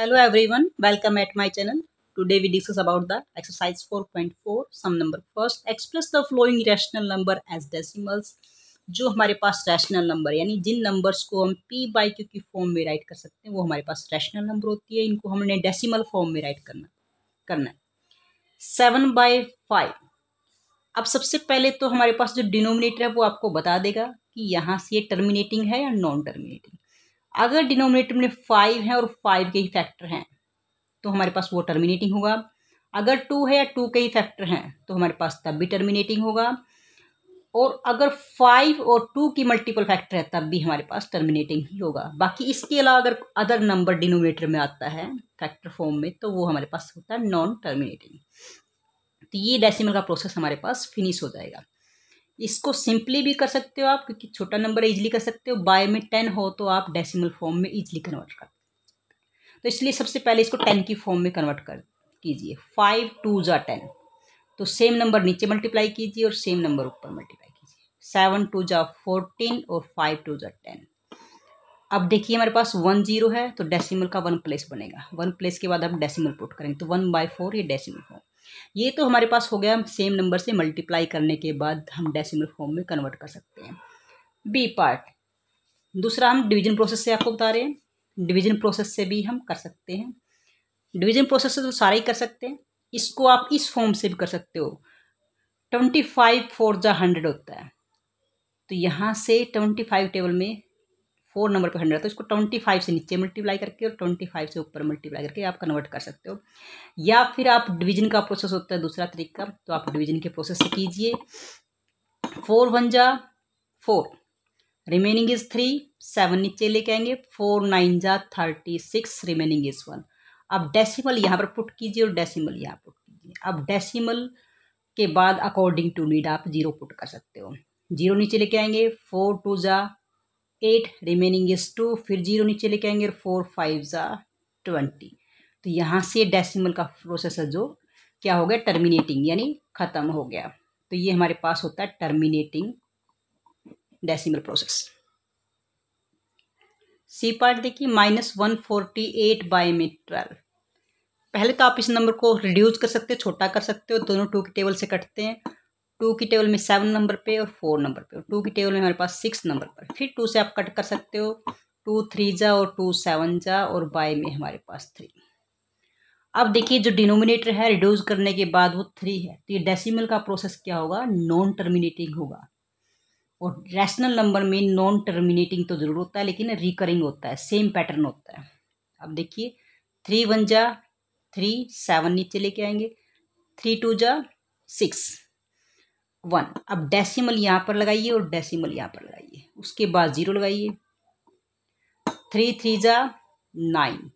hello everyone welcome at my channel today we discuss about the exercise 4.4 some number first express the following rational number as decimals जो हमारे पास rational number यानी जिन numbers को हम P by Q की form में write कर सकते हैं वो हमारे पास रैशनल नंबर होती है इनको हमने डेसीमल फॉर्म में राइट करना करना है सेवन बाई फाइव अब सबसे पहले तो हमारे पास जो डिनोमिनेटर है वो आपको बता देगा कि यहाँ से ये टर्मिनेटिंग है या नॉन टर्मिनेटिंग अगर डिनोमिनेटर में फाइव है और फाइव के ही फैक्टर हैं तो हमारे पास वो टर्मिनेटिंग होगा अगर टू है या टू के ही फैक्टर हैं तो हमारे पास तब भी टर्मिनेटिंग होगा और अगर फाइव और टू की मल्टीपल फैक्टर है तब भी हमारे पास टर्मिनेटिंग ही होगा बाकी इसके अलावा अगर अदर नंबर डिनोमिनेटर में आता है फैक्टर फॉर्म में तो वो हमारे पास होता है नॉन टर्मिनेटिंग तो ये डेसिमल का प्रोसेस हमारे पास फिनिश हो जाएगा इसको सिंपली भी कर सकते हो आप क्योंकि छोटा नंबर इजीली कर सकते हो बाय में टेन हो तो आप डेसिमल फॉर्म में इजीली कन्वर्ट कर तो इसलिए सबसे पहले इसको टेन की फॉर्म में कन्वर्ट कर कीजिए फाइव टू ज़ा टेन तो सेम नंबर नीचे मल्टीप्लाई कीजिए और सेम नंबर ऊपर मल्टीप्लाई कीजिए सेवन टू ज़ा फोर्टीन और फाइव टू ज़ा टेन अब देखिए हमारे पास वन जीरो है तो डेसिमल का वन प्लेस बनेगा वन प्लेस के बाद आप डेसिमल पुट करेंगे तो वन बाय फोर ये डेसिमल फॉर्म ये तो हमारे पास हो गया सेम नंबर से मल्टीप्लाई करने के बाद हम डेसिमल फॉर्म में कन्वर्ट कर सकते हैं बी पार्ट दूसरा हम डिवीजन प्रोसेस से आपको बता रहे हैं डिवीजन प्रोसेस से भी हम कर सकते हैं डिवीजन प्रोसेस से तो सारा ही कर सकते हैं इसको आप इस फॉर्म से भी कर सकते हो ट्वेंटी फाइव फोर जा हंड्रेड होता है तो यहाँ से ट्वेंटी फाइव टेबल में फोर नंबर पर हंड्रेड तो इसको ट्वेंटी फाइव से नीचे मल्टीप्लाई करके और ट्वेंटी फाइव से ऊपर मल्टीप्लाई करके आप कन्वर्ट कर सकते हो या फिर आप डिवीजन का प्रोसेस होता है दूसरा तरीका तो आप डिवीजन के प्रोसेस से कीजिए फोर वन जा four remaining is three seven नीचे लेके आएंगे फोर नाइन जा thirty six remaining is one आप डेसीमल यहाँ पर पुट कीजिए और डेसीमल यहाँ पुट कीजिए आप डेसीमल के बाद अकॉर्डिंग टू नीड आप जीरो पुट कर सकते हो जीरो नीचे लेके आएंगे फोर टू जा एट रिमेनिंग इज टू फिर जीरो नीचे लेके आएंगे और फोर फाइव ज़ा ट्वेंटी तो यहाँ से डेसिमल का प्रोसेस है जो क्या हो गया टर्मिनेटिंग यानी ख़त्म हो गया तो ये हमारे पास होता है terminating decimal process C part देखिए minus one forty eight by में ट्वेल्व पहले तो आप इस नंबर को रिड्यूस कर सकते हो छोटा कर सकते हो दोनों टू के टेबल से कटते हैं टू की टेबल में सेवन नंबर पे और फोर नंबर पे और टू की टेबल में हमारे पास सिक्स नंबर पर फिर टू से आप कट कर सकते हो टू थ्री जा और टू सेवन जा और बाय में हमारे पास थ्री अब देखिए जो डिनोमिनेटर है रिड्यूस करने के बाद वो थ्री है तो ये डेसिमल का प्रोसेस क्या होगा नॉन टर्मिनेटिंग होगा और रैशनल नंबर में नॉन टर्मिनेटिंग तो ज़रूर होता है लेकिन रिकरिंग होता है सेम पैटर्न होता है अब देखिए थ्री वन जा थ्री सेवन नीचे लेके आएंगे थ्री टू जा सिक्स वन अब डेसिमल यहाँ पर लगाइए और डेसिमल यहाँ पर लगाइए उसके बाद ज़ीरो लगाइए थ्री थ्री ज़ा नाइन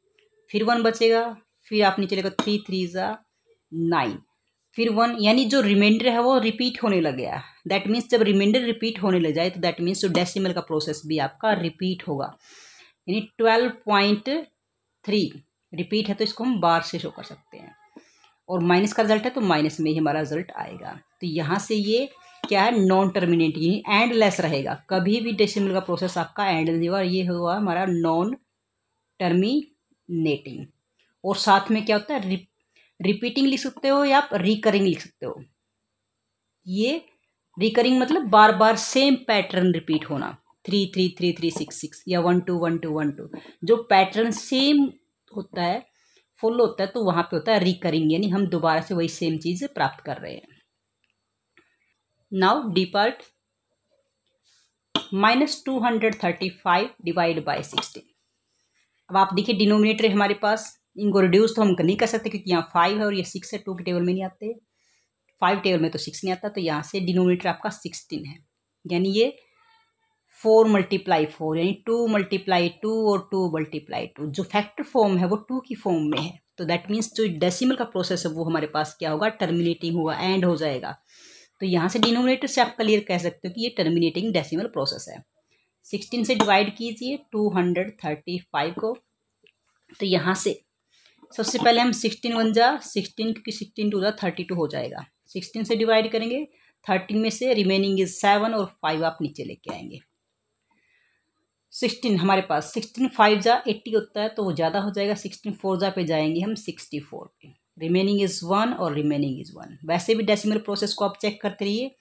फिर वन बचेगा फिर आप नीचे लगा थ्री थ्री ज़ा नाइन फिर वन यानी जो रिमाइंडर है वो रिपीट होने लग गया दैट मीन्स जब रिमाइंडर रिपीट होने लग जाए तो दैट मीन्स जो डेसिमल का प्रोसेस भी आपका रिपीट होगा यानी ट्वेल्व पॉइंट थ्री रिपीट है तो इसको हम बार से शो कर सकते हैं और माइनस का रिजल्ट है तो माइनस में ही हमारा रिजल्ट आएगा तो यहाँ से ये क्या है नॉन टर्मिनेट यानी एंड लेस रहेगा कभी भी डेसिमल का प्रोसेस आपका एंड नहीं होगा ये हुआ हमारा नॉन टर्मिनेटिंग और साथ में क्या होता है रिप, रिपीटिंग लिख सकते हो या आप रिकरिंग लिख सकते हो ये रिकरिंग मतलब बार बार सेम पैटर्न रिपीट होना three three three three six six या one two one two one two जो पैटर्न सेम होता है फुल होता है तो वहाँ पे होता है रिकरिंग यानी हम दोबारा से वही सेम चीज़ प्राप्त कर रहे हैं now depart minus two hundred thirty five divide by sixteen अब आप देखिए डिनोमिनेटर हमारे पास इनको रिड्यूस तो हम नहीं कर सकते क्योंकि यहाँ फाइव है और ये सिक्स है टू के टेबल में नहीं आते फाइव टेबल में तो सिक्स नहीं आता तो यहाँ से डिनोमिनेटर आपका सिक्सटीन है यानी ये फोर मल्टीप्लाई फोर यानी टू मल्टीप्लाई टू और टू मल्टीप्लाई टू जो फैक्टर फॉर्म है वो टू की फॉर्म में है तो दैट मीन्स जो डेसिमल का प्रोसेस है वो हमारे पास क्या होगा टर्मिनेटिंग होगा एंड हो जाएगा तो यहाँ से डिनोमिनेटर से आप क्लियर कह सकते हो कि ये टर्मिनेटिंग डेसिमल प्रोसेस है सिक्सटीन से डिवाइड कीजिए टू हंड्रेड थर्टी फाइव को तो यहाँ से सबसे पहले हम सिक्सटीन वन जा सिक्सटीन क्योंकि सिक्सटीन टू जा थर्टी टू हो जाएगा सिक्सटीन से डिवाइड करेंगे थर्टीन में से रिमेनिंग इज सेवन और फाइव आप नीचे लेके आएंगे सिक्सटीन हमारे पास सिक्सटीन फाइव जा एट्टी होता है तो वो ज़्यादा हो जाएगा सिक्सटीन फोर जा पे जाएंगे हम सिक्सटी फोर पे रिमेनिंग इज़ वन और रिमेनिंग इज़ वन वैसे भी डेसिमल प्रोसेस को आप चेक करते रहिए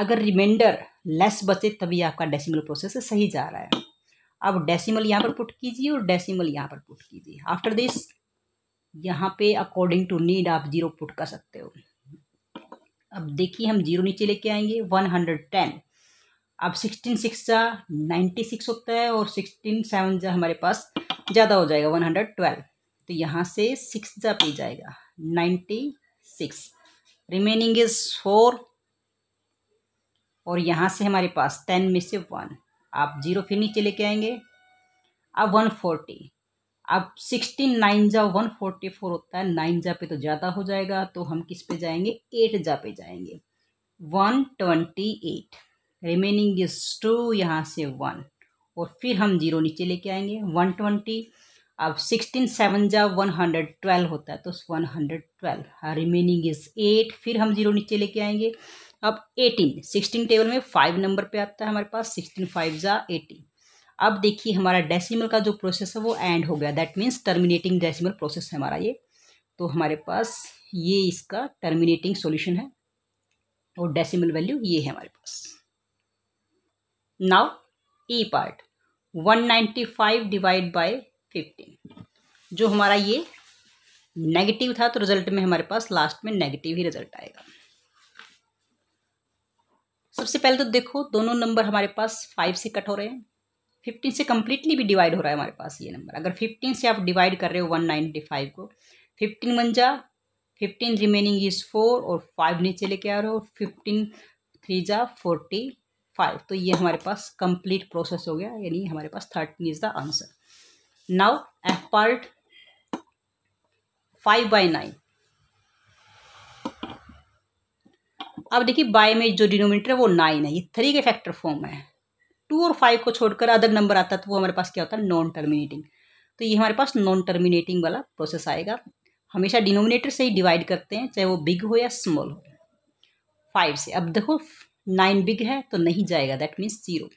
अगर रिमाइंडर लेस बचे तभी आपका डेसिमल प्रोसेस सही जा रहा है अब डेसिमल यहाँ पर पुट कीजिए और डेसिमल यहाँ पर पुट कीजिए आफ्टर दिस यहाँ पे अकॉर्डिंग टू नीड आप जीरो पुट कर सकते हो अब देखिए हम जीरो नीचे लेके आएंगे वन हंड्रेड टेन अब सिक्सटीन सिक्स जा नाइन्टी सिक्स होता है और सिक्सटीन सेवन जा हमारे पास ज़्यादा हो जाएगा वन हंड्रेड ट्वेल्व तो यहाँ से सिक्स जा पे जाएगा सिक्स रिमेनिंग इज़ फोर और यहाँ से हमारे पास टेन में से वन आप जीरो फिर नीचे लेके आएंगे अब वन फोर्टी अब सिक्सटीन नाइन जा वन फोर्टी फोर होता है नाइन जा पे तो ज़्यादा हो जाएगा तो हम किस पे जाएंगे एट जा पे जाएंगे one twenty eight remaining is two यहाँ से वन और फिर हम जीरो नीचे लेके आएंगे वन ट्वेंटी अब सिक्सटीन सेवन जा वन हंड्रेड ट्वेल्व होता है तो one hundred twelve remaining is eight फिर हम जीरो नीचे लेके आएंगे अब एटीन सिक्सटीन टेबल में फाइव नंबर पे आता है हमारे पास सिक्सटीन फाइव जा एटीन अब देखिए हमारा डेसिमल का जो प्रोसेस है वो एंड हो गया that means terminating decimal process है हमारा ये तो हमारे पास ये इसका टर्मिनेटिंग सॉल्यूशन है और डेसिमल वैल्यू ये है हमारे पास now E part one ninety five divide by fifteen जो हमारा ये नेगेटिव था तो रिजल्ट में हमारे पास लास्ट में नेगेटिव ही रिजल्ट आएगा सबसे पहले तो देखो दोनों नंबर हमारे पास फाइव से कट हो रहे हैं फिफ्टीन से कम्प्लीटली भी डिवाइड हो रहा है हमारे पास ये नंबर अगर फिफ्टीन से आप डिवाइड कर रहे हो वन नाइन्टी फाइव को फिफ्टीन बन जा फिफ्टीन रिमेनिंग इज फोर और फाइव नीचे लेके आ रहे हो फिफ्टीन थ्री जा फोर्टी फाइव तो ये हमारे पास कंप्लीट प्रोसेस हो गया यानी हमारे पास thirteen is the answer now part five by nine अब देखिए बाय में जो डिनोमिनेटर है वो नाइन है ये थ्री के फैक्टर फॉर्म है टू और फाइव को छोड़कर अदर नंबर आता है तो वो हमारे पास क्या होता है नॉन टर्मिनेटिंग तो ये हमारे पास नॉन टर्मिनेटिंग वाला प्रोसेस आएगा हमेशा डिनोमिनेटर से ही डिवाइड करते हैं चाहे वो बिग हो या स्मॉल हो फाइव से अब देखो नाइन बिग है तो नहीं जाएगा दैट मीन्स जीरो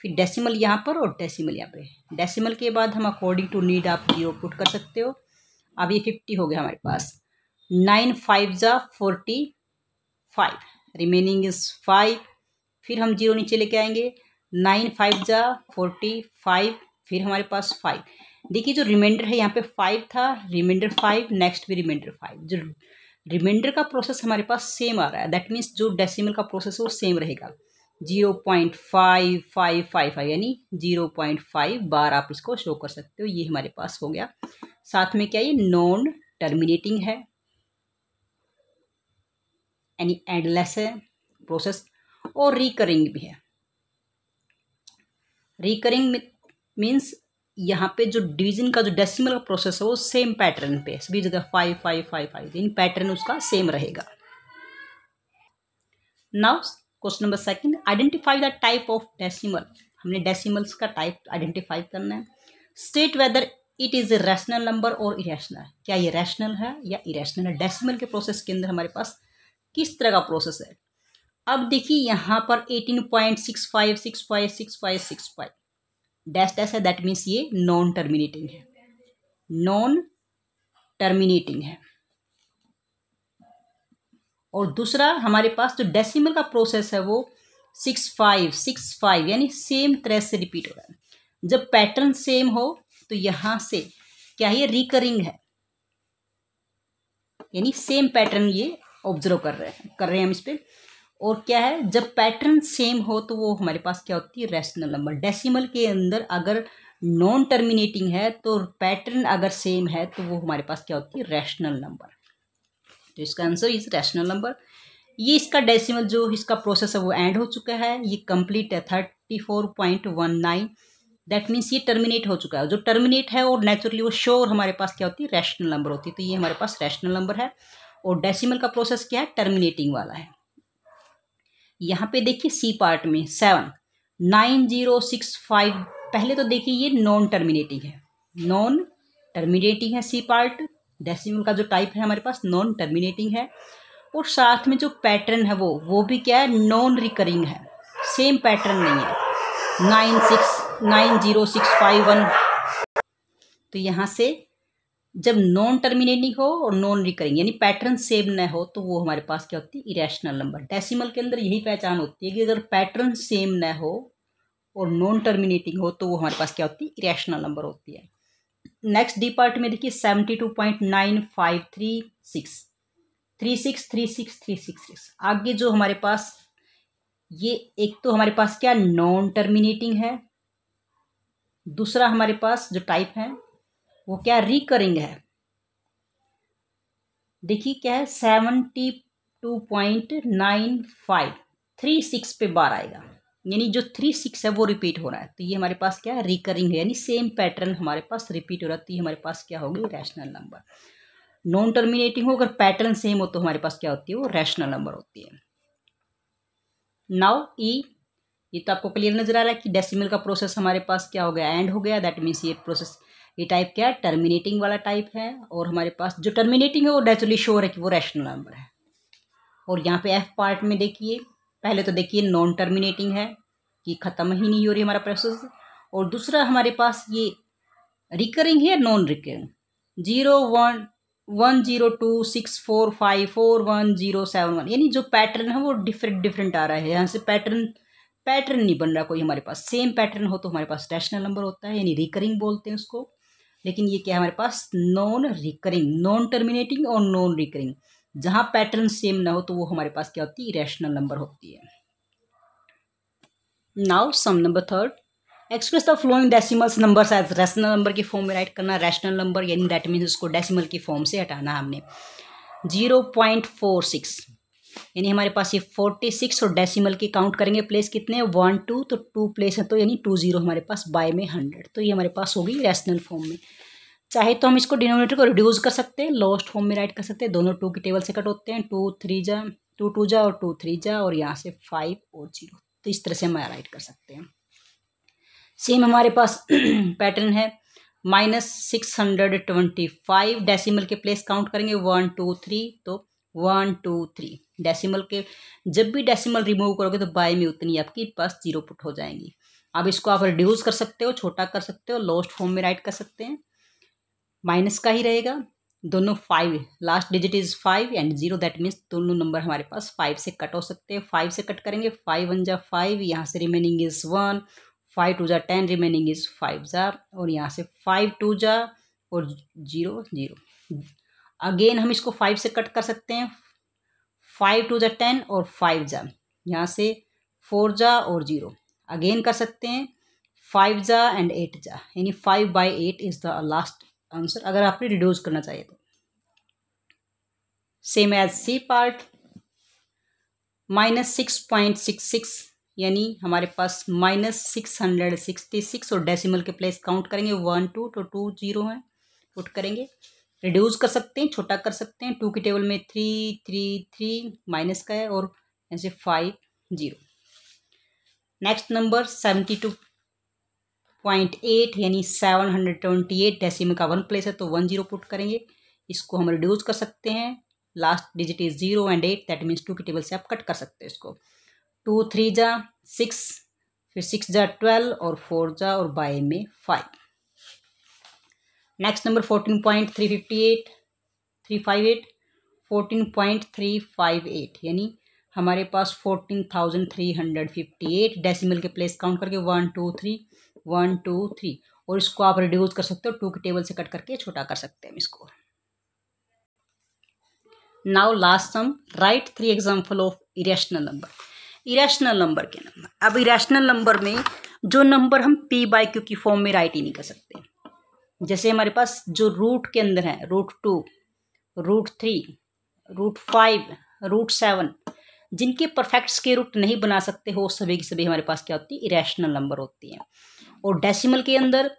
फिर डेसिमल यहाँ पर और डेसिमल यहाँ पे डेसिमल के बाद हम अकॉर्डिंग टू नीड आप जीरो पुट कर सकते हो अब ये फिफ्टी हो गया हमारे पास नाइन फाइव ज़ा forty five remaining is five फिर हम जीरो नीचे लेके आएंगे नाइन फाइव ज़ा फोर्टी फाइव फिर हमारे पास फाइव देखिए जो रिमाइंडर है यहाँ पे फाइव था रिमाइंडर फाइव नेक्स्ट भी रिमाइंडर फाइव जो रिमाइंडर का प्रोसेस हमारे पास सेम आ रहा है दैट मीन्स जो डेसिमल का प्रोसेस है वो सेम रहेगा zero point five five five five यानी जीरो पॉइंट फाइव बार आप इसको शो कर सकते हो ये हमारे पास हो गया साथ में क्या ये नॉन टर्मिनेटिंग है यानी एंडलेस है प्रोसेस और रिकरिंग भी है रिकरिंग मीन्स यहाँ पे जो डिवीजन का जो डेसिमल का प्रोसेस है वो सेम पैटर्न पे सभी जगह फाइव फाइव फाइव फाइव यानी पैटर्न उसका सेम रहेगा now question number second identify the type of decimal हमने डेसिमल्स का टाइप आइडेंटिफाई करना है state whether it is a rational number और इरेशनल क्या ये रैशनल है या इरेशनल है डेसिमल के प्रोसेस के अंदर हमारे पास किस तरह का प्रोसेस है अब देखिए यहाँ पर eighteen point six five six five six five six five dash dash है दैट मीन्स ये नॉन टर्मिनेटिंग है नॉन टर्मिनेटिंग है और दूसरा हमारे पास जो डेसिमल का प्रोसेस है वो सिक्स फाइव सिक्स फाइव यानी सेम तरह से रिपीट हो रहा है जब पैटर्न सेम हो तो यहाँ से क्या ये रिकरिंग है यानी सेम पैटर्न ये ऑब्जर्व कर रहे हैं कर रहे हैं हम इस पर और क्या है जब पैटर्न सेम हो तो वो हमारे पास क्या होती है रैशनल नंबर डेसिमल के अंदर अगर नॉन टर्मिनेटिंग है तो पैटर्न अगर सेम है तो वो हमारे पास क्या होती है रैशनल नंबर तो इसका आंसर इज रैशनल नंबर ये इसका डेसिमल जो इसका प्रोसेस है वो एंड हो चुका है ये कंप्लीट है thirty four point one nine that means ये टर्मिनेट हो चुका है जो टर्मिनेट है और नेचुरली वो श्योर हमारे पास क्या होती है रैशनल नंबर होती है तो ये हमारे पास रैशनल नंबर है और डेसिमल का प्रोसेस क्या है टर्मिनेटिंग वाला है यहाँ पे देखिए सी पार्ट में seven nine zero six five पहले तो देखिए ये नॉन टर्मिनेटिंग है नॉन टर्मिनेटिंग है सी पार्ट डेसिमल का जो टाइप है हमारे पास नॉन टर्मिनेटिंग है और साथ में जो पैटर्न है वो वो भी क्या है नॉन रिकरिंग है सेम पैटर्न नहीं है nine six nine zero six five one तो यहाँ से जब नॉन टर्मिनेटिंग हो और नॉन रिकरिंग यानी पैटर्न सेम न हो तो वो हमारे पास क्या होती है इरेशनल नंबर डेसिमल के अंदर यही पहचान होती है कि अगर पैटर्न सेम न हो और नॉन टर्मिनेटिंग हो तो वो हमारे पास क्या होती है इरेशनल नंबर होती है नेक्स्ट डी पार्ट में देखिए seventy two point nine five three six three six three six three six six आगे जो हमारे पास ये एक तो हमारे पास क्या नॉन टर्मिनेटिंग है दूसरा हमारे पास जो टाइप है वो क्या रिकरिंग है देखिए क्या है seventy two point nine five three six पे बार आएगा यानी जो थ्री सिक्स है वो रिपीट हो रहा है तो ये हमारे पास क्या है रिकरिंग है यानी सेम पैटर्न हमारे पास रिपीट हो रहा है तो ये हमारे पास क्या होगी रैशनल नंबर नॉन टर्मिनेटिंग हो अगर पैटर्न सेम हो तो हमारे पास क्या होती है वो रैशनल नंबर होती है नाउ ई e, ये तो आपको क्लियर नजर आ रहा है कि डेसिमल का प्रोसेस हमारे पास क्या हो गया एंड हो गया दैट मीन्स ये प्रोसेस ये टाइप क्या है टर्मिनेटिंग वाला टाइप है और हमारे पास जो टर्मिनेटिंग है वो नेचुरली श्योर है कि वो रैशनल नंबर है और यहाँ पे एफ पार्ट में देखिए पहले तो देखिए नॉन टर्मिनेटिंग है कि ख़त्म ही नहीं हो रही हमारा प्रोसेस और दूसरा हमारे पास ये रिकरिंग है non recurring zero one one zero two six four five four one zero seven one यानी जो पैटर्न है वो डिफरेंट डिफरेंट आ रहा है यहाँ से पैटर्न पैटर्न नहीं बन रहा कोई हमारे पास सेम पैटर्न हो तो हमारे पास रैशनल नंबर होता है यानी रिकरिंग बोलते हैं उसको लेकिन ये क्या है हमारे पास नॉन रिकरिंग नॉन टर्मिनेटिंग और नॉन रिकरिंग जहाँ पैटर्न सेम ना हो तो वो हमारे पास क्या होती है इरेशनल नंबर होती है now some number third express the flowing decimals numbers as rational number के फॉर्म में राइट करना रैशनल नंबर यानी दैट मीन्स उसको डेसिमल के फॉर्म से हटाना हमने जीरो पॉइंट फोर सिक्स यानी हमारे पास ये फोर्टी सिक्स और डेसिमल के काउंट करेंगे प्लेस कितने वन टू तो टू प्लेस है तो यानी टू जीरो हमारे पास बाय में हंड्रेड तो ये हमारे पास होगी रैशनल फॉर्म में चाहे तो हम इसको डिनोमिनेटर को रिड्यूस कर सकते हैं लॉस्ट फॉर्म में राइट कर सकते हैं दोनों टू के टेबल से कट होते हैं टू थ्री जा टू टू जा और टू थ्री जा और यहाँ से फाइव और जीरो तो इस तरह से हम राइट कर सकते हैं सेम हमारे पास पैटर्न है minus six hundred twenty five decimal के प्लेस काउंट करेंगे वन टू थ्री तो वन टू थ्री डेसीमल के जब भी डेसीमल रिमूव करोगे तो बाय में उतनी आपकी पास जीरो पुट हो जाएंगी अब इसको आप रिड्यूस कर सकते हो छोटा कर सकते हो लॉस्ट फॉर्म में राइट कर सकते हैं माइनस का ही रहेगा दोनों five last digit is five and zero that means दोनों नंबर हमारे पास फाइव से कट हो सकते हैं फाइव से कट करेंगे फाइव वन जा फाइव यहाँ से remaining is one five two जा टेन रिमेनिंग इज़ फाइव जा और यहाँ से फाइव टू जा और जीरो जीरो अगेन हम इसको फाइव से कट कर सकते हैं फाइव टू जा टेन और फाइव जा यहाँ से फोर जा और जीरो अगेन कर सकते हैं फाइव जा एंड एट जा यानी five by eight is the last answer अगर आपने रिड्यूस करना चाहिए तो same as C part minus six point six six यानी हमारे पास minus six hundred sixty six और डेसिमल के प्लेस काउंट करेंगे वन टू तो टू जीरो है पुट करेंगे रिड्यूस कर सकते हैं छोटा कर सकते हैं टू की टेबल में थ्री थ्री थ्री माइनस का है और ऐसे five zero next number seventy two point eight यानी seven hundred twenty eight decimal का वन प्लेस है तो वन जीरो पुट करेंगे इसको हम रिड्यूस कर सकते हैं last digit is zero and eight that means two की टेबल से आप कट कर सकते हैं इसको टू थ्री जा सिक्स फिर सिक्स जा ट्वेल्व और फोर जा और बाय में five next number fourteen point three fifty eight three five eight fourteen point three five eight यानी हमारे पास fourteen thousand three hundred fifty eight decimal के प्लेस काउंट करके one two three one two three और इसको आप reduce कर सकते हो टू के टेबल से कट करके छोटा कर सकते हैं इसको now last some write three example of irrational number irrational number के नंबर अब इरेशनल नंबर में जो नंबर हम पी बाई क्यू की फॉर्म में राइट ही नहीं कर सकते जैसे हमारे पास जो रूट के अंदर है root two root three root five root seven जिनके परफेक्ट स्केयर रूट नहीं बना सकते हो सभी की सभी हमारे पास क्या होती है इरेशनल नंबर होती है और डेसिमल के अंदर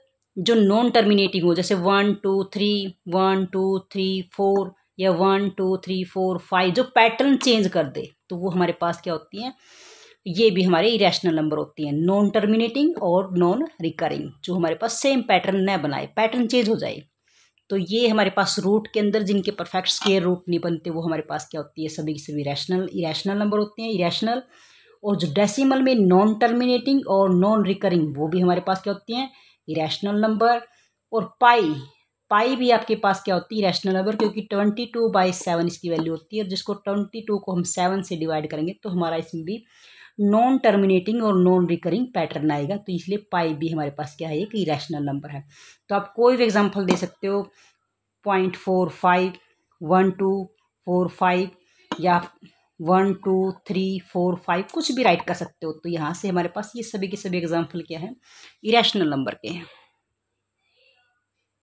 जो नॉन टर्मिनेटिंग हो जैसे one two three one two three four या one two three four five जो पैटर्न चेंज कर दे तो वो हमारे पास क्या होती हैं ये भी हमारे इरेशनल नंबर होती हैं नॉन टर्मिनेटिंग और नॉन रिकरिंग जो हमारे पास सेम पैटर्न न बनाए पैटर्न चेंज हो जाए तो ये हमारे पास रूट के अंदर जिनके परफेक्ट स्केयर रूट नहीं बनते वो हमारे पास क्या होती है सभी सभी रैशनल इरेशनल नंबर होते हैं इरेशनल और जो डेसिमल में नॉन टर्मिनेटिंग और नॉन रिकरिंग वो भी हमारे पास क्या होती हैं इरेशनल नंबर और पाई पाई भी आपके पास क्या होती है रैशनल नंबर क्योंकि ट्वेंटी टू बाई सेवन इसकी वैल्यू होती है और जिसको ट्वेंटी टू को हम सेवन से डिवाइड करेंगे तो हमारा इसमें भी नॉन टर्मिनेटिंग और नॉन रिकरिंग पैटर्न आएगा तो इसलिए पाई भी हमारे पास क्या है एक इरेशनल नंबर है तो आप कोई भी एग्जाम्पल दे सकते हो point four five one two four five या one two three four five कुछ भी राइट कर सकते हो तो यहाँ से हमारे पास ये सभी के सभी एग्जाम्पल क्या है इरेशनल नंबर के हैं